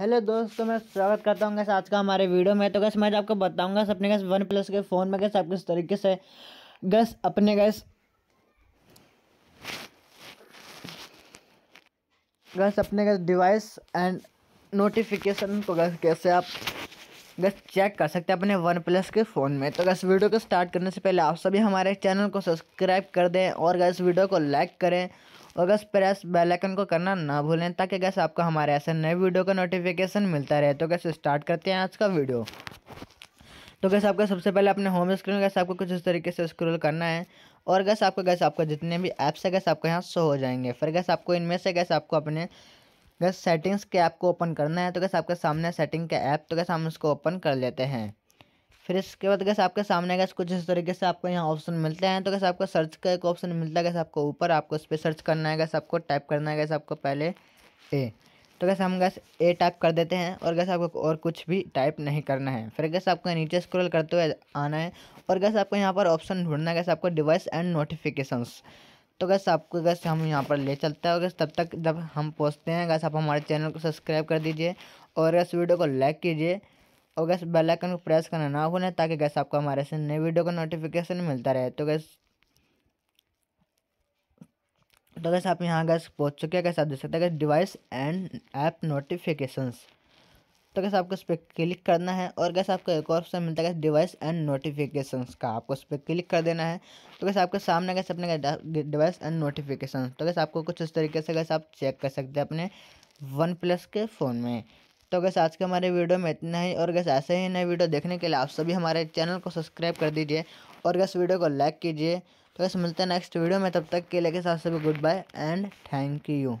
hello दोस्तों तो मैं स्वागत करता हूँ आज का हमारे वीडियो में तो गैस मैं आपको बताऊँगा अपने गैस वन प्लस के फ़ोन में गैस आप किस तरीके से गैस अपने गैस गैस अपने गैस डिवाइस एंड नोटिफिकेशन को गैस कैसे आप गैस चेक कर सकते हैं अपने वन प्लस के फ़ोन में तो गैस वीडियो को स्टार्ट करने से पहले आप सभी हमारे चैनल को सब्सक्राइब कर दें और गैस वीडियो को लाइक करें और गैस प्रेस बेलाइकन को करना ना भूलें ताकि गैस आपको हमारे ऐसे नए वीडियो का नोटिफिकेशन मिलता रहे तो गैस स्टार्ट करते हैं आज का वीडियो तो गैस आपका सबसे पहले अपने होम स्क्रीन गैस आपको कुछ इस तरीके से स्क्रॉल करना है और गैस आपको गैस आपको जितने भी ऐप्स है गैस आपको यहाँ शो हो जाएंगे फिर गैस आपको इनमें से गैस आपको अपने गैस सेटिंग्स के ऐप को ओपन करना है तो गैस आपके सामने सेटिंग के ऐप तो गैस हम उसको ओपन कर लेते हैं फिर इसके बाद कैसे आपके सामने कैसे कुछ इस तरीके से आपको यहाँ ऑप्शन मिलते हैं तो कैसे आपको सर्च का एक ऑप्शन मिलता है कैसे आपको ऊपर आपको इस पर सर्च करना है कैसे आपको टाइप करना है कैसे आपको पहले ए तो कैसे हम गैस ए टाइप कर देते हैं और कैसे आपको और कुछ भी टाइप नहीं करना है फिर कैसे आपको नीचे स्क्रॉल करते हुए आना है और गैस आपको यहाँ पर ऑप्शन ढूंढना है कैसे आपको डिवाइस एंड नोटिफिकेशंस तो कैसे आपको गैस हम यहाँ पर ले चलते हैं और तब तक जब हम पहुँचते हैं गैस आप हमारे चैनल को सब्सक्राइब कर दीजिए और इस वीडियो को लाइक कीजिए और गैस बेल आइकन को प्रेस करना ना भूलें ताकि गैस आपको हमारे से नए वीडियो का नोटिफिकेशन मिलता रहे तो गैस तो गैस आप यहाँ गैस पहुँच चुके हैं गैस आप देख सकते हैं guys device and app notifications तो गैस आपको उस पर क्लिक करना है और गैस आपको एक और ऑप्शन मिलता है डिवाइस एंड नोटिफिकेशंस का आपको उस पर क्लिक कर देना है तो गैस आपके सामने गैस अपने डिवाइस एंड नोटिफिकेशन तो गैस आपको कुछ इस तरीके से गैस आप चेक कर सकते हैं अपने वन प्लस के फ़ोन में तो गैस आज के हमारे वीडियो में इतना ही और गैस ऐसे ही नए वीडियो देखने के लिए आप सभी हमारे चैनल को सब्सक्राइब कर दीजिए और गैस वीडियो को लाइक कीजिए तो गैस मिलते हैं नेक्स्ट वीडियो में तब तक के लिए गैस आप सभी goodbye and thank you